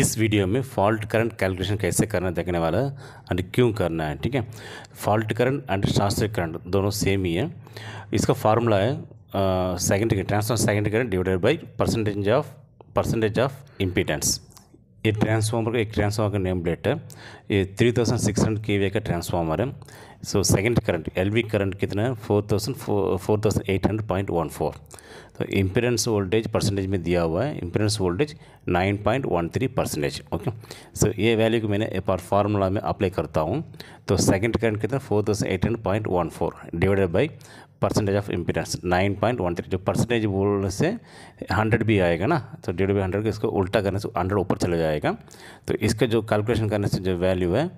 इस वीडियो में fault current calculation कैसे करना देखने वाला है एंड क्यों करना है ठीक है फॉल्ट करंट एंड शास्त्रीय करंट दोनों सेम ही है इसका फार्मूला है second transfer second current divided by percentage of percentage of impedance ये ट्रांसफार्मर का एक ट्रांसफार्मर का नेम प्लेट है ये three thousand six hundred K V का ट्रांसफार्मर है so second current L V current कितना है four thousand four thousand eight hundred point one four तो इम्पेरेंस वोल्टेज परसेंटेज में दिया हुआ है impedance voltage nine point one three percentage okay so ये वैल्यू को मैंने एक बार फार्मूला में अप्लाई करता हूँ तो सेकेंड करंट कितना four thousand eight hundred point one four divided by percentage of impedance nine point one three जो परसेंटेज बोलने से हंड्रेड भी आएगा ना तो डेढ़ बाई हंड्रेड इसको उल्टा करने से हंड्रेड ऊपर चला जाएगा तो इसका जो कैलकुलेशन करने से जो वैल्यू है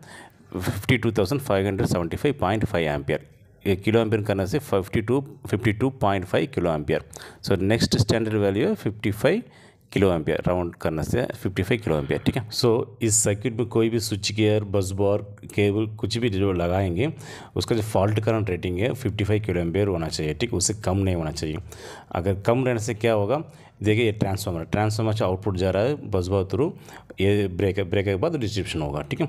fifty two thousand five hundred seventy five point five ampere ये किलो एम्पियर करने से fifty two fifty two point five kilo ampere so next standard value है fifty five kilo ampere round करने से 55 किलो एम्पियर ठीक है सो इस circuit में कोई भी स्विच गियर बस बॉर केबल कुछ भी जो लगाएंगे उसका जो फॉल्ट करंट रेटिंग है 55 किलो एम्पियर होना चाहिए ठीक उससे कम नहीं होना चाहिए अगर कम रहने से क्या होगा देखिए ये ट्रांसफार्मर ट्रांसफार्मर से आउटपुट जा रहा है बस बॉर थ्रू ये ब्रेक ब्रेक के बाद डिस्क्रिप्शन होगा ठीक है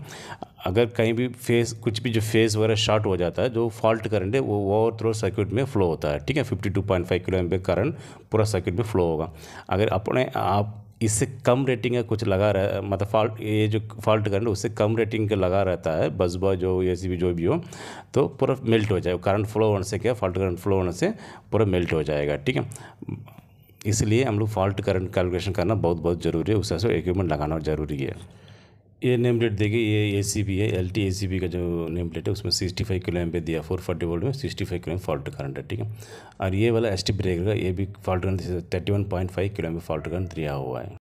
अगर कहीं भी फेस कुछ भी जो फेस वगैरह शॉर्ट हो जाता है जो फॉल्ट करंट है वो ओवर थ्रो सर्किट में फ्लो होता है ठीक है 52.5 किलो एम्पियर करंट पूरा सर्किट में फ्लो होगा अगर अपने आप इससे कम रेटिंग का कुछ लगा है मतलब फॉल्ट ये जो फॉल्ट करंट उससे कम रेटिंग का लगा रहता है बस बॉज जो ए सी जो भी हो तो पूरा मेल्ट हो जाएगा करंट फ्लो होने से क्या फॉल्ट करंट फ्लो होने से पूरा मेल्ट हो जाएगा ठीक है इसलिए हम लोग फॉल्ट करंट कैलकुलेशन करना बहुत बहुत ज़रूरी है उस हिसाब से इक्विपमेंट लगाना जरूरी है ये नेम प्लेट देखिए ये ए सी बी है L T A C B का जो नेम प्लेट है उसमें सिक्सटी फाइव किलो एम पे दिया फोर फोर्टी वोल्ट में sixty five kilo amp fault current है ठीक है और ये वाला एस टी ब्रेकर का ये भी fault current thirty one point five kilo amp पे फॉल्ट करंट दिया हुआ है